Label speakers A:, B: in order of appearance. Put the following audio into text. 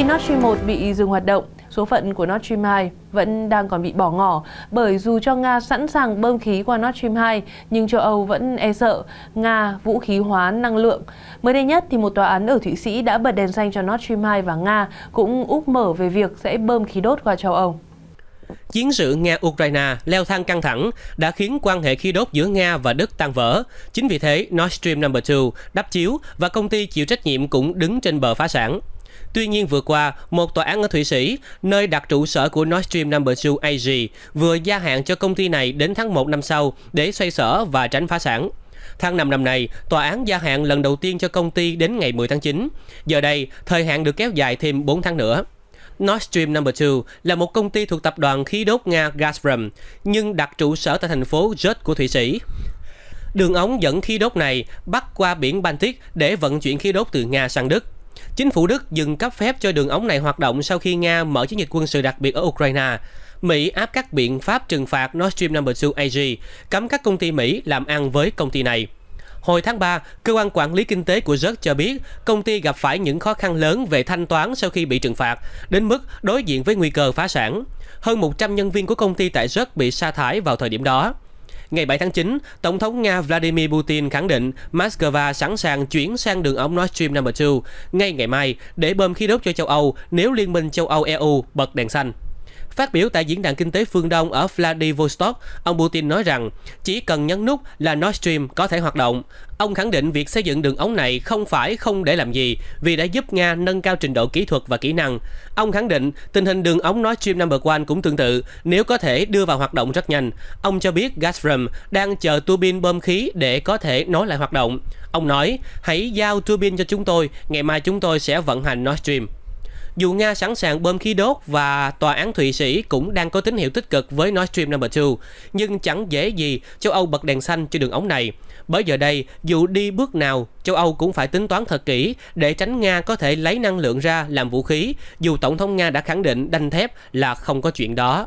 A: Khi Nord Stream 1 bị dừng hoạt động, số phận của Nord Stream 2 vẫn đang còn bị bỏ ngỏ bởi dù cho Nga sẵn sàng bơm khí qua Nord Stream 2 nhưng châu Âu vẫn e sợ Nga vũ khí hóa năng lượng. Mới đây nhất thì một tòa án ở Thụy Sĩ đã bật đèn xanh cho Nord Stream 2 và Nga cũng úp mở về việc sẽ bơm khí đốt qua châu Âu.
B: Chiến sự Nga-Ukraine leo thang căng thẳng đã khiến quan hệ khí đốt giữa Nga và Đức tan vỡ. Chính vì thế, Nord Stream No. 2 đắp chiếu và công ty chịu trách nhiệm cũng đứng trên bờ phá sản. Tuy nhiên vừa qua, một tòa án ở Thụy Sĩ, nơi đặt trụ sở của Nord Stream Number 2 AG, vừa gia hạn cho công ty này đến tháng 1 năm sau để xoay sở và tránh phá sản. Tháng 5 năm nay, tòa án gia hạn lần đầu tiên cho công ty đến ngày 10 tháng 9. Giờ đây, thời hạn được kéo dài thêm 4 tháng nữa. Nord Stream Number 2 là một công ty thuộc tập đoàn khí đốt Nga Gazprom, nhưng đặt trụ sở tại thành phố Zhut của Thụy Sĩ. Đường ống dẫn khí đốt này bắt qua biển Baltic để vận chuyển khí đốt từ Nga sang Đức. Chính phủ Đức dừng cấp phép cho đường ống này hoạt động sau khi Nga mở chiến dịch quân sự đặc biệt ở Ukraine. Mỹ áp các biện pháp trừng phạt Nord Stream 2 AG, cấm các công ty Mỹ làm ăn với công ty này. Hồi tháng 3, cơ quan quản lý kinh tế của Rớt cho biết công ty gặp phải những khó khăn lớn về thanh toán sau khi bị trừng phạt, đến mức đối diện với nguy cơ phá sản. Hơn 100 nhân viên của công ty tại Rớt bị sa thải vào thời điểm đó. Ngày 7 tháng 9, Tổng thống Nga Vladimir Putin khẳng định Moscow sẵn sàng chuyển sang đường ống Nord Stream No. 2 ngay ngày mai để bơm khí đốt cho châu Âu nếu Liên minh châu Âu EU bật đèn xanh. Phát biểu tại Diễn đàn Kinh tế Phương Đông ở Vladivostok, ông Putin nói rằng chỉ cần nhấn nút là Nord Stream có thể hoạt động. Ông khẳng định việc xây dựng đường ống này không phải không để làm gì vì đã giúp Nga nâng cao trình độ kỹ thuật và kỹ năng. Ông khẳng định tình hình đường ống Nord Stream number one cũng tương tự nếu có thể đưa vào hoạt động rất nhanh. Ông cho biết Gazprom đang chờ tua bơm khí để có thể nối lại hoạt động. Ông nói, hãy giao tua cho chúng tôi, ngày mai chúng tôi sẽ vận hành Nord Stream dù Nga sẵn sàng bơm khí đốt và tòa án Thụy Sĩ cũng đang có tín hiệu tích cực với Nord Stream Number 2, nhưng chẳng dễ gì châu Âu bật đèn xanh cho đường ống này. Bởi giờ đây, dù đi bước nào, châu Âu cũng phải tính toán thật kỹ để tránh Nga có thể lấy năng lượng ra làm vũ khí, dù Tổng thống Nga đã khẳng định đanh thép là không có chuyện đó.